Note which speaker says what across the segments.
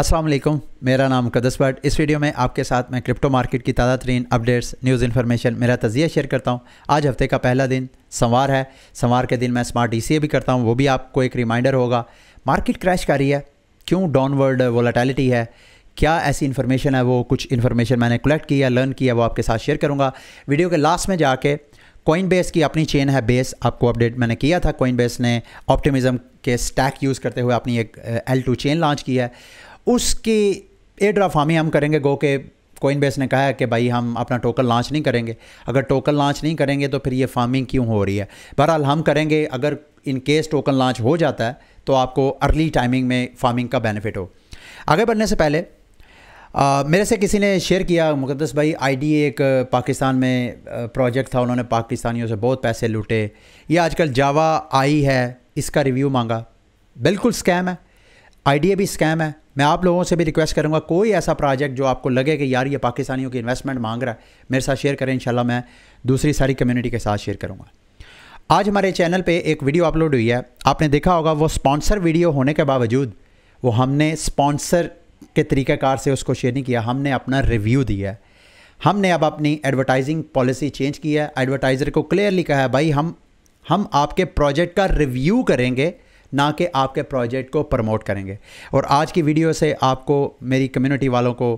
Speaker 1: अस्सलाम वालेकुम मेरा नाम कदस भट्ट इस वीडियो में आपके साथ मैं क्रिप्टो मार्केट की ताज़ा तरीन अपडेट्स न्यूज़ इन्फॉर्मेशन मेरा तजिया शेयर करता हूँ आज हफ्ते का पहला दिन संवार है संवार के दिन मैं स्मार्ट ई भी करता हूँ वो भी आपको एक रिमाइंडर होगा मार्केट क्रैश कर रही है क्यों डाउनवर्ड वोलाटैलिटी है क्या ऐसी इन्फॉर्मेशन है वो कुछ इन्फॉर्मेशन मैंने कलेक्ट किया लर्न किया वो आपके साथ शेयर करूँगा वीडियो के लास्ट में जाके कोइन बेस की अपनी चेन है बेस आपको अपडेट मैंने किया था कोइन बेस ने ऑप्टिमिज़म के स्टैक यूज़ करते हुए अपनी एक एल टू चेन लॉन्च की है उसकी एड हम ही हम करेंगे गो के कोइन बेस ने कहा है कि भाई हम अपना टोकन लॉन्च नहीं करेंगे अगर टोकन लॉन्च नहीं करेंगे तो फिर ये फार्मिंग क्यों हो रही है बहरहाल हम करेंगे अगर इन केस टोकन लॉन्च हो जाता है तो आपको अर्ली टाइमिंग में फार्मिंग का बेनिफिट हो आगे बढ़ने से पहले आ, मेरे से किसी ने शेयर किया मुकदस भाई आई एक पाकिस्तान में प्रोजेक्ट था उन्होंने पाकिस्तानियों से बहुत पैसे लूटे ये आजकल जावा आई है इसका रिव्यू मांगा बिल्कुल स्कैम है आईडीए भी स्कैम है मैं आप लोगों से भी रिक्वेस्ट करूँगा कोई ऐसा प्रोजेक्ट जो आपको लगे कि यार ये पाकिस्तानियों की इन्वेस्टमेंट मांग रहा है मेरे साथ शेयर करें इंशाल्लाह मैं दूसरी सारी कम्युनिटी के साथ शेयर करूँगा आज हमारे चैनल पे एक वीडियो अपलोड हुई है आपने देखा होगा वो स्पॉन्सर वीडियो होने के बावजूद वो हमने स्पॉन्सर के तरीक़ाकार से उसको शेयर नहीं किया हमने अपना रिव्यू दिया है हमने अब अपनी एडवर्टाइजिंग पॉलिसी चेंज की है एडवर्टाइज़र को क्लियरली कहा है भाई हम हम आपके प्रोजेक्ट का रिव्यू करेंगे ना कि आपके प्रोजेक्ट को प्रमोट करेंगे और आज की वीडियो से आपको मेरी कम्युनिटी वालों को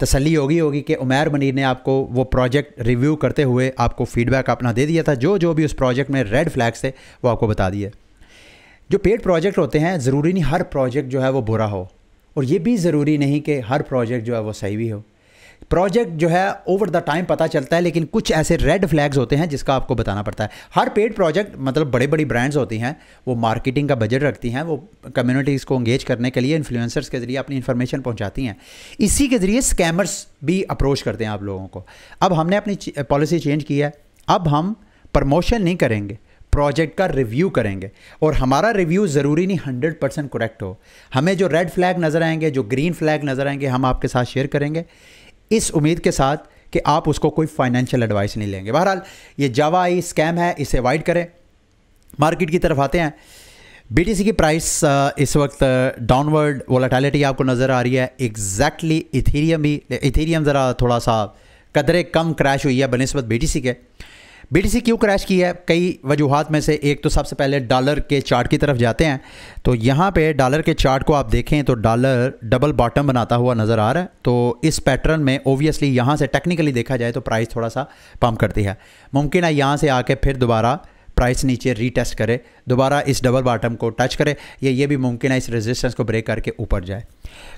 Speaker 1: तसली होगी होगी कि उमैर मनीर ने आपको वो प्रोजेक्ट रिव्यू करते हुए आपको फीडबैक अपना दे दिया था जो जो भी उस प्रोजेक्ट में रेड फ्लैग्स थे वो आपको बता दिए जो पेड प्रोजेक्ट होते हैं ज़रूरी नहीं हर प्रोजेक्ट जो है वो बुरा हो और ये भी ज़रूरी नहीं कि हर प्रोजेक्ट जो है वो सही भी हो प्रोजेक्ट जो है ओवर द टाइम पता चलता है लेकिन कुछ ऐसे रेड फ्लैग्स होते हैं जिसका आपको बताना पड़ता है हर पेड प्रोजेक्ट मतलब बड़े बड़ी ब्रांड्स होती हैं वो मार्केटिंग का बजट रखती हैं वो कम्युनिटीज़ को इंगेज करने के लिए इन्फ्लुएंसर्स के ज़रिए अपनी इन्फॉर्मेशन पहुंचाती हैं इसी के ज़रिए स्कैमर्स भी अप्रोच करते हैं आप लोगों को अब हमने अपनी पॉलिसी चेंज की है अब हम प्रमोशन नहीं करेंगे प्रोजेक्ट का रिव्यू करेंगे और हमारा रिव्यू ज़रूरी नहीं हंड्रेड परसेंट करेक्ट हो हमें जो रेड फ्लैग नज़र आएंगे जो ग्रीन फ्लैग नज़र आएंगे हम आपके साथ शेयर करेंगे इस उम्मीद के साथ कि आप उसको कोई फाइनेंशियल एडवाइस नहीं लेंगे बहरहाल ये जावा आई स्कैम है इसे अवॉइड करें मार्केट की तरफ आते हैं बी की प्राइस इस वक्त डाउनवर्ड वोलाटैलिटी आपको नज़र आ रही है एग्जैक्टली इथीरियम इथेरियम भी इथेरियम ज़रा थोड़ा सा कदरे कम क्रैश हुई है बनस्बत बी के बीटीसी क्यों क्रैश की है कई वजूहत में से एक तो सबसे पहले डॉलर के चार्ट की तरफ जाते हैं तो यहाँ पे डॉलर के चार्ट को आप देखें तो डॉलर डबल बॉटम बनाता हुआ नज़र आ रहा है तो इस पैटर्न में ओबियसली यहाँ से टेक्निकली देखा जाए तो प्राइस थोड़ा सा पम्प करती है मुमकिन है यहाँ से आके फिर दोबारा प्राइस नीचे रीटेस्ट करे दोबारा इस डबल बॉटम को टच करे या ये भी मुमकिन है इस रेजिस्टेंस को ब्रेक करके ऊपर जाए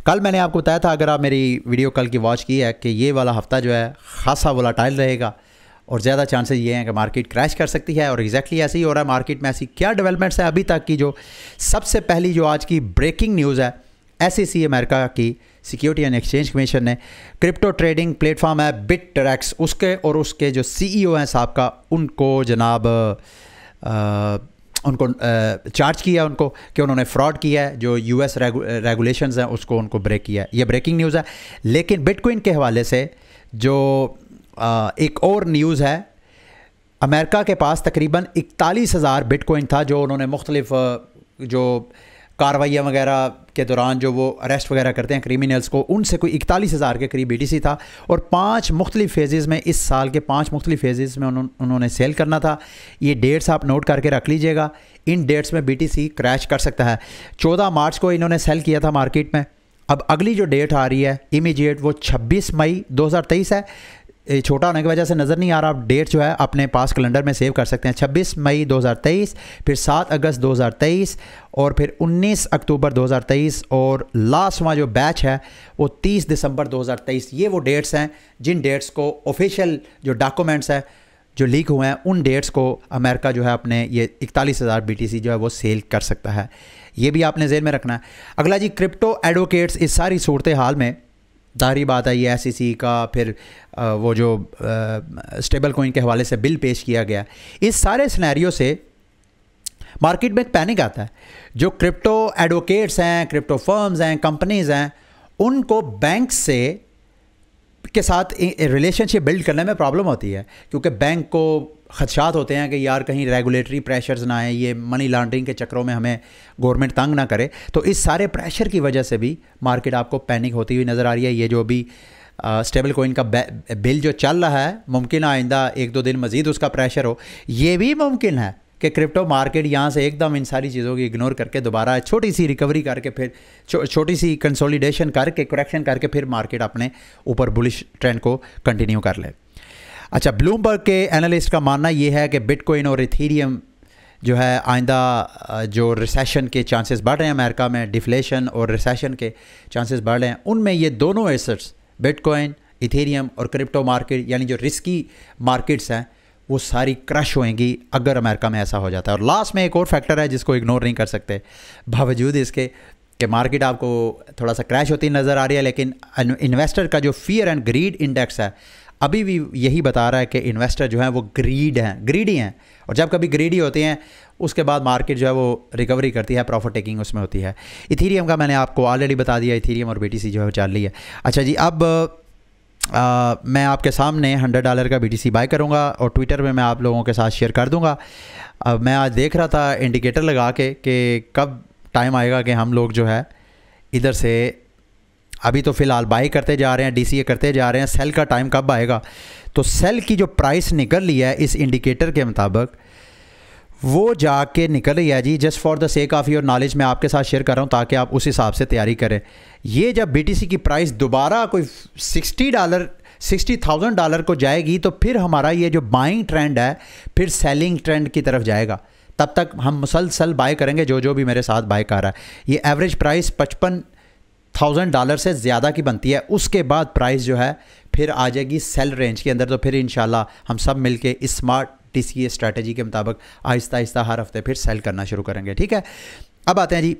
Speaker 1: कल मैंने आपको बताया था अगर आप मेरी वीडियो कल की वॉच की है कि ये वाला हफ्ता जो है खासा वोलाटाइल रहेगा और ज़्यादा चांसेस ये हैं कि मार्केट क्रैश कर सकती है और एग्जैक्टली ऐसे ही हो रहा है मार्केट में ऐसी क्या डेवलपमेंट्स है अभी तक की जो सबसे पहली जो आज की ब्रेकिंग न्यूज़ है एस अमेरिका e की सिक्योरिटी एंड एक्सचेंज कमीशन ने क्रिप्टो ट्रेडिंग प्लेटफॉर्म है बिट ट्रैक्स उसके और उसके जो सी ई ओ हैं साहब का उनको जनाब आ, उनको चार्ज किया उनको कि उन्होंने फ्रॉड किया है जो यूएस रेगुलेशंस हैं उसको उनको ब्रेक किया है ये ब्रेकिंग न्यूज़ है लेकिन बिटकॉइन के हवाले से जो एक और न्यूज़ है अमेरिका के पास तकरीबन इकतालीस हज़ार बिटकॉइन था जो उन्होंने मुख्तलिफ जो कार्रवाइयाँ वगैरह के दौरान जो वो अरेस्ट वगैरह करते हैं क्रिमिनल्स को उनसे कोई इकतालीस हज़ार के करीब बी था और पांच मुख्तलिफ फेजेज़ में इस साल के पांच मुख्तलिफ फेजेज़ में उन्हों, उन्होंने सेल करना था ये डेट्स आप नोट करके रख लीजिएगा इन डेट्स में बी क्रैश कर सकता है चौदह मार्च को इन्होंने सेल किया था मार्केट में अब अगली जो डेट आ रही है इमीजिएट वो 26 मई 2023 है छोटा होने की वजह से नज़र नहीं आ रहा आप डेट जो है अपने पास कैलेंडर में सेव कर सकते हैं 26 मई 2023 फिर 7 अगस्त 2023 और फिर 19 अक्टूबर 2023 और लास्ट वहाँ जो बैच है वो 30 दिसंबर 2023 ये वो डेट्स हैं जिन डेट्स को ऑफिशियल जो डॉक्यूमेंट्स हैं जो लीक हुए हैं उन डेट्स को अमेरिका जो है अपने ये इकतालीस हज़ार बी जो है वो सेल कर सकता है ये भी आपने जेल में रखना है अगला जी क्रिप्टो एडवोकेट्स इस सारी सूरत हाल में दारी बात आई एस सी e का फिर वो जो स्टेबल कोइन के हवाले से बिल पेश किया गया इस सारे सिनेरियो से मार्केट में एक पैनिक आता है जो क्रिप्टो एडवोकेट्स हैं क्रिप्टो फर्म्स हैं कंपनीज हैं उनको बैंक से के साथ रिलेशनशिप बिल्ड करने में प्रॉब्लम होती है क्योंकि बैंक को खदशात होते हैं कि यार कहीं रेगुलेटरी प्रेशर्स ना आए ये मनी लॉन्ड्रिंग के चक्रों में हमें गवर्नमेंट तंग ना करे तो इस सारे प्रेशर की वजह से भी मार्केट आपको पैनिक होती हुई नज़र आ रही है ये जो भी स्टेबल कोइन का बिल जो चल रहा है मुमकिन आइंदा एक दो दिन मज़ीद उसका प्रेशर हो ये भी मुमकिन है कि क्रिप्टो मार्केट यहाँ से एकदम इन सारी चीज़ों की इग्नोर करके दोबारा छोटी सी रिकवरी करके फिर छो, छोटी सी कंसोलिडेशन करके करेक्शन करके फिर मार्केट अपने ऊपर बुलिश ट्रेंड को कंटिन्यू कर ले अच्छा ब्लूमबर्ग के एनालिस्ट का मानना यह है कि बिटकॉइन और इथीरियम जो है आइंदा जो रिसेशन के चांसेस बढ़ रहे हैं अमेरिका में डिफ्लेशन और रिसेशन के चांसेस बढ़ रहे हैं उनमें ये दोनों एसेट्स बिटकॉइन इथेरियम और क्रिप्टो मार्केट यानी जो रिस्की मार्केट्स हैं वो सारी क्रश होएंगी अगर अमेरिका में ऐसा हो जाता है और लास्ट में एक और फैक्टर है जिसको इग्नोर नहीं कर सकते बावजूद इसके कि मार्केट आपको थोड़ा सा क्रैश होती नज़र आ रही है लेकिन इन्वेस्टर का जो फियर एंड ग्रीड इंडेक्स है अभी भी यही बता रहा है कि इन्वेस्टर जो हैं वो ग्रीड हैं ग्रीडी हैं और जब कभी ग्रीडी होते हैं उसके बाद मार्केट जो है वो रिकवरी करती है प्रॉफिट टेकिंग उसमें होती है इथीरियम का मैंने आपको ऑलरेडी बता दिया इथीरियम और बी जो है वो चल रही है अच्छा जी अब आ, मैं आपके सामने हंड्रेड डॉलर का बी बाय करूँगा और ट्विटर पे मैं आप लोगों के साथ शेयर कर दूँगा अब मैं आज देख रहा था इंडिकेटर लगा के कि कब टाइम आएगा कि हम लोग जो है इधर से अभी तो फ़िलहाल बाई करते जा रहे हैं डी करते जा रहे हैं सेल का टाइम कब आएगा तो सेल की जो प्राइस निकल ली है इस इंडिकेटर के मुताबिक वो जाके निकल रही है जी just for the sake of your knowledge मैं आपके साथ शेयर कर रहा हूँ ताकि आप उस हिसाब से तैयारी करें ये जब बीटीसी की प्राइस दोबारा कोई sixty dollar sixty thousand dollar को जाएगी तो फिर हमारा ये जो बाइंग ट्रेंड है फिर सेलिंग ट्रेंड की तरफ जाएगा तब तक हम मुसलसल बाय करेंगे जो जो भी मेरे साथ बाय कर रहा है ये एवरेज प्राइस पचपन थाउजेंड डॉलर से ज़्यादा की बनती है उसके बाद प्राइस जो है फिर आ जाएगी सेल रेंज के अंदर तो फिर इन हम सब मिलके स्मार्ट टी सी स्ट्रैटेजी के मुताबिक आहिस्ता आहिस्ता हर हफ्ते फिर सेल करना शुरू करेंगे ठीक है अब आते हैं जी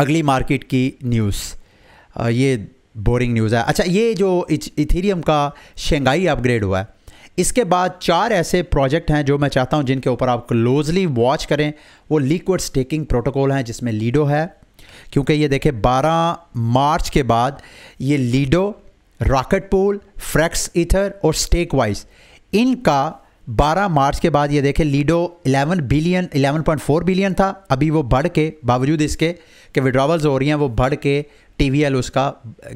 Speaker 1: अगली मार्केट की न्यूज़ ये बोरिंग न्यूज़ है अच्छा ये जो इथीरियम का शंघाई अपग्रेड हुआ है इसके बाद चार ऐसे प्रोजेक्ट हैं जो मैं चाहता हूं जिनके ऊपर आप क्लोजली वॉच करें वो लिक्विड स्टेकिंग प्रोटोकॉल हैं जिसमें लीडो है क्योंकि ये देखें 12 मार्च के बाद ये Lido Rocket Pool Frax ether और स्टेक वाइज इनका 12 मार्च के बाद ये देखें लीडो 11 बिलियन 11.4 बिलियन था अभी वो बढ़ के बावजूद इसके कि विड्रावल्स हो रही हैं वो बढ़ के टी उसका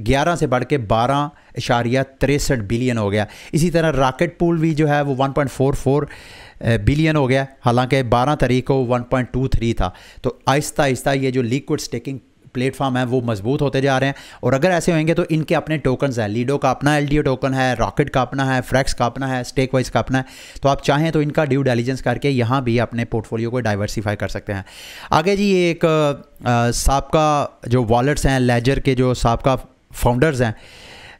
Speaker 1: 11 से बढ़ के बारह इशारिया तिरसठ बिलियन हो गया इसी तरह राकेट पूल भी जो है वो 1.44 बिलियन हो गया हालांकि 12 तारीख को 1.23 था तो आहिस्ता आहिस्ता ये जो लिक्विड स्टेकिंग प्लेटफॉर्म है वो मजबूत होते जा रहे हैं और अगर ऐसे होंगे तो इनके अपने टोकन हैं लीडो का अपना एल टोकन है रॉकेट का अपना है फ्रैक्स का अपना है स्टेक वाइज का अपना है तो आप चाहें तो इनका ड्यू डेलीजेंस करके यहाँ भी अपने पोर्टफोलियो को डाइवर्सीफाई कर सकते हैं आगे जी ये एक सबका जो वॉलेट्स हैं लेजर के जो सबका फाउंडर्स हैं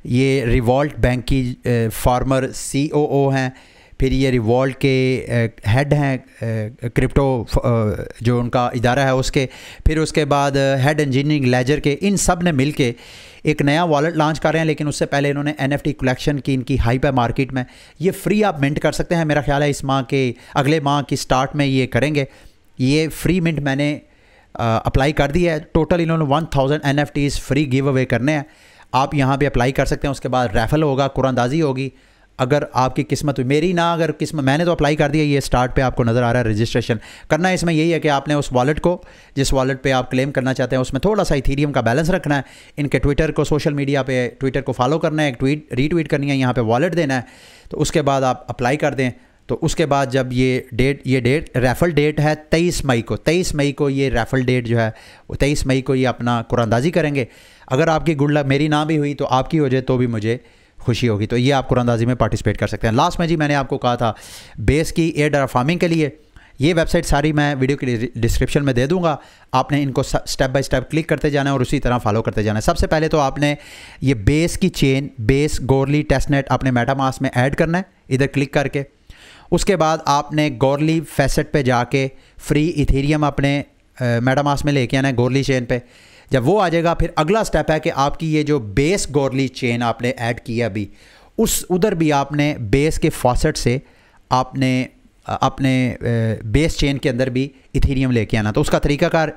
Speaker 1: ये रिवॉल्ट बैंक की फार्मर सी हैं फिर ये रिवॉल्ट के हेड eh, हैं क्रिप्टो eh, eh, जो उनका इदारा है उसके फिर उसके बाद हेड इंजीनियरिंग लेजर के इन सब ने मिल के एक नया वॉलेट लॉन्च कर रहे हैं लेकिन उससे पहले इन्होंने एन कलेक्शन की इनकी हाइप है मार्केट में ये फ्री आप मिंट कर सकते हैं मेरा ख्याल है इस माह के अगले माह की स्टार्ट में ये करेंगे ये फ्री मिंट मैंने अप्लाई कर दी है टोटल इन्होंने one thousand N free giveaway करने हैं आप यहाँ पे अप्लाई कर सकते हैं उसके बाद रेफल होगा कुरानदाजी होगी अगर आपकी किस्मत हुई मेरी ना अगर किस्मत मैंने तो अप्लाई कर दिया ये स्टार्ट पे आपको नज़र आ रहा है रजिस्ट्रेशन करना इसमें यही है कि आपने उस वॉलेट को जिस वॉलेट पे आप क्लेम करना चाहते हैं उसमें थोड़ा सा इथेरियम का बैलेंस रखना है इनके ट्विटर को सोशल मीडिया पे ट्विटर को फॉलो करना है ट्वीट रीट्वीट करनी है यहाँ पर वॉलेट देना है तो उसके बाद आप अप्लाई कर दें तो उसके बाद जब ये डेट ये डेट रेफ़ल डेट है तेईस मई को तेईस मई को ये रेफ़ल डेट जो है वो तेईस मई को ये अपना कुरानंदाजी करेंगे अगर आपकी गुड लक मेरी ना भी हुई तो आपकी हो जाए तो भी मुझे खुशी होगी तो ये आप कुरानंदाजी में पार्टिसिपेट कर सकते हैं लास्ट में जी मैंने आपको कहा था बेस की एयर फार्मिंग के लिए ये वेबसाइट सारी मैं वीडियो की डिस्क्रिप्शन में दे दूंगा आपने इनको स्टेप बाय स्टेप क्लिक करते जाना है और उसी तरह फॉलो करते जाना है सबसे पहले तो आपने ये बेस की चेन बेस गोरली टेस्टनेट अपने मेटामास में ऐड करना है इधर क्लिक करके उसके बाद आपने गोरली फैसेट पे जाके फ्री इथेरियम अपने मेटामास में लेके आना है गोरली चेन पर जब वो आ जाएगा फिर अगला स्टेप है कि आपकी ये जो बेस गोरली चेन आपने ऐड की अभी उस उधर भी आपने बेस के फॉसेट से आपने अपने बेस चेन के अंदर भी इथीरियम लेके आना तो उसका तरीकाकार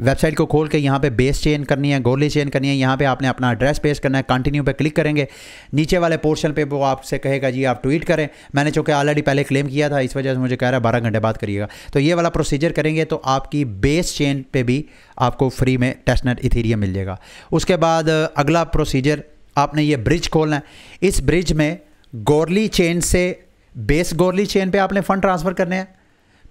Speaker 1: वेबसाइट को खोल के यहाँ पे बेस चेन करनी है गोली चेन करनी है यहाँ पे आपने अपना एड्रेस पेश करना है कंटिन्यू पे क्लिक करेंगे नीचे वाले पोर्शन पे वो आपसे कहेगा जी आप ट्वीट करें मैंने चूँकि ऑलरेडी पहले क्लेम किया था इस वजह से मुझे कह रहा है बारह घंटे बाद करिएगा तो ये वाला प्रोसीजर करेंगे तो आपकी बेस चेन पर भी आपको फ्री में टेस्टनेट इथीरियम मिल जाएगा उसके बाद अगला प्रोसीजर आपने ये ब्रिज खोलना है इस ब्रिज में गोरली चेन से बेस गोरली चेन पे आपने फ़ंड ट्रांसफ़र करने हैं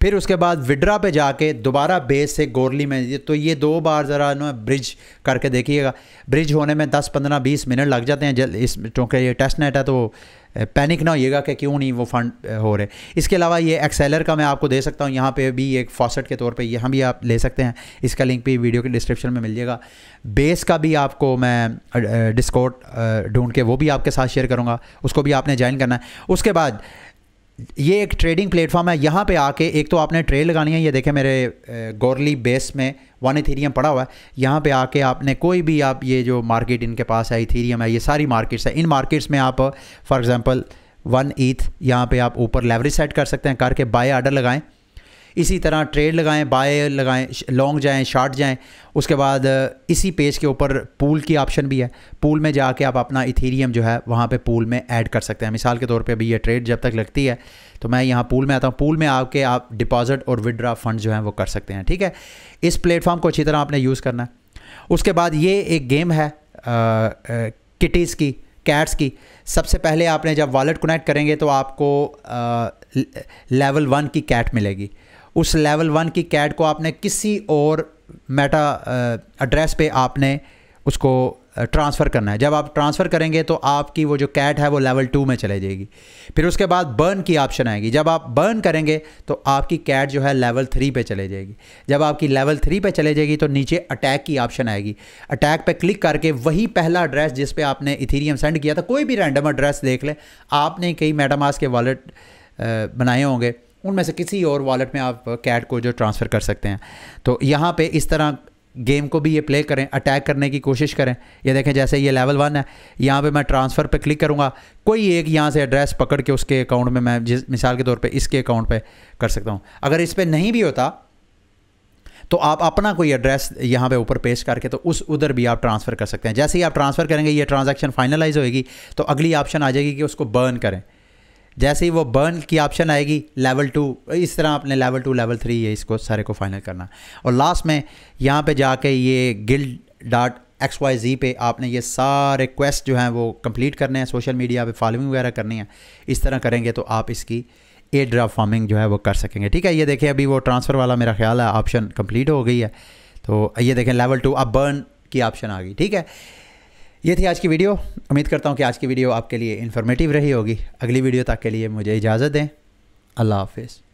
Speaker 1: फिर उसके बाद विड्रा पे जाके दोबारा बेस से गोरली में तो ये दो बार ज़रा ना ब्रिज करके देखिएगा ब्रिज होने में दस पंद्रह बीस मिनट लग जाते हैं जल इस क्योंकि ये टेस्ट नेट है तो पैनिक ना होइएगा कि क्यों नहीं वो फंड हो रहे इसके अलावा ये एक्सेलर का मैं आपको दे सकता हूँ यहाँ पे भी एक फॉसेट के तौर पे यहाँ भी आप ले सकते हैं इसका लिंक भी वीडियो के डिस्क्रिप्शन में मिल जाएगा बेस का भी आपको मैं डिस्कोट ढूंढ के वो भी आपके साथ शेयर करूँगा उसको भी आपने ज्वाइन करना है उसके बाद ये एक ट्रेडिंग प्लेटफॉर्म है यहाँ पे आके एक तो आपने ट्रेड लगानी है ये देखें मेरे गोरली बेस में वन इथीरियम पड़ा हुआ है यहाँ पे आके आपने कोई भी आप ये जो मार्केट इनके पास है इथीरियम है ये सारी मार्केट्स है इन मार्केट्स में आप फॉर एग्ज़ाम्पल वन ईथ यहाँ पे आप ऊपर लेवरेज सेट कर सकते हैं करके बाय आर्डर लगाएं इसी तरह ट्रेड लगाएं बाय लगाएं लॉन्ग जाएं शार्ट जाएं उसके बाद इसी पेज के ऊपर पूल की ऑप्शन भी है पूल में जाके आप अपना इथीरियम जो है वहाँ पे पूल में ऐड कर सकते हैं मिसाल के तौर पे अभी ये ट्रेड जब तक लगती है तो मैं यहाँ पूल में आता हूँ पूल में आके आप डिपॉजिट और विदड्रा फंड जो है वो कर सकते हैं ठीक है इस प्लेटफॉर्म को अच्छी तरह आपने यूज़ करना है उसके बाद ये एक गेम है किटीज़ की कैट्स की सबसे पहले आपने जब वॉलेट कनेक्ट करेंगे तो आपको आ, लेवल वन की कैट मिलेगी उस लेवल वन की कैड को आपने किसी और मेटा एड्रेस पे आपने उसको ट्रांसफ़र करना है जब आप ट्रांसफ़र करेंगे तो आपकी वो जो कैट है वो लेवल टू में चले जाएगी फिर उसके बाद बर्न की ऑप्शन आएगी जब आप बर्न करेंगे तो आपकी कैट जो है लेवल थ्री पे चले जाएगी जब आपकी लेवल थ्री पे चले जाएगी तो नीचे अटैक की ऑप्शन आएगी अटैक पे क्लिक करके वही पहला एड्रेस जिस पे आपने इथीरियम सेंड किया था कोई भी रैंडम एड्रेस देख लें आपने कई मेटामास के वॉलेट बनाए होंगे उनमें से किसी और वॉलेट में आप कैट को जो ट्रांसफ़र कर सकते हैं तो यहाँ पे इस तरह गेम को भी ये प्ले करें अटैक करने की कोशिश करें ये देखें जैसे ये लेवल वन है यहाँ पे मैं ट्रांसफ़र पे क्लिक करूँगा कोई एक यहाँ से एड्रेस पकड़ के उसके अकाउंट में मैं जिस मिसाल के तौर पे इसके अकाउंट पे कर सकता हूँ अगर इस पर नहीं भी होता तो आप अपना कोई एड्रेस यहाँ पे ऊपर पेश करके तो उस उधर भी आप ट्रांसफ़र कर सकते हैं जैसे ही आप ट्रांसफ़र करेंगे ये ट्रांजेक्शन फाइनलाइज होएगी तो अगली ऑप्शन आ जाएगी कि उसको बर्न करें जैसे ही वो बर्न की ऑप्शन आएगी लेवल टू इस तरह आपने लेवल टू लेवल थ्री ये इसको सारे को फाइनल करना और लास्ट में यहाँ पे जाके ये guild dot X Y Z पे आपने ये सारे क्वेस्ट जो हैं वो कंप्लीट करने हैं सोशल मीडिया पे फॉलोइंग वगैरह करनी है इस तरह करेंगे तो आप इसकी ए ड्राफ फार्मिंग जो है वो कर सकेंगे ठीक है ये देखें अभी वो ट्रांसफ़र वाला मेरा ख्याल है ऑप्शन कंप्लीट हो गई है तो ये देखें लेवल टू अब बर्न की ऑप्शन आ गई ठीक है ये थी आज की वीडियो उम्मीद करता हूँ कि आज की वीडियो आपके लिए इन्फॉर्मेटिव रही होगी अगली वीडियो तक के लिए मुझे इजाज़त दें अल्लाह हाफिज़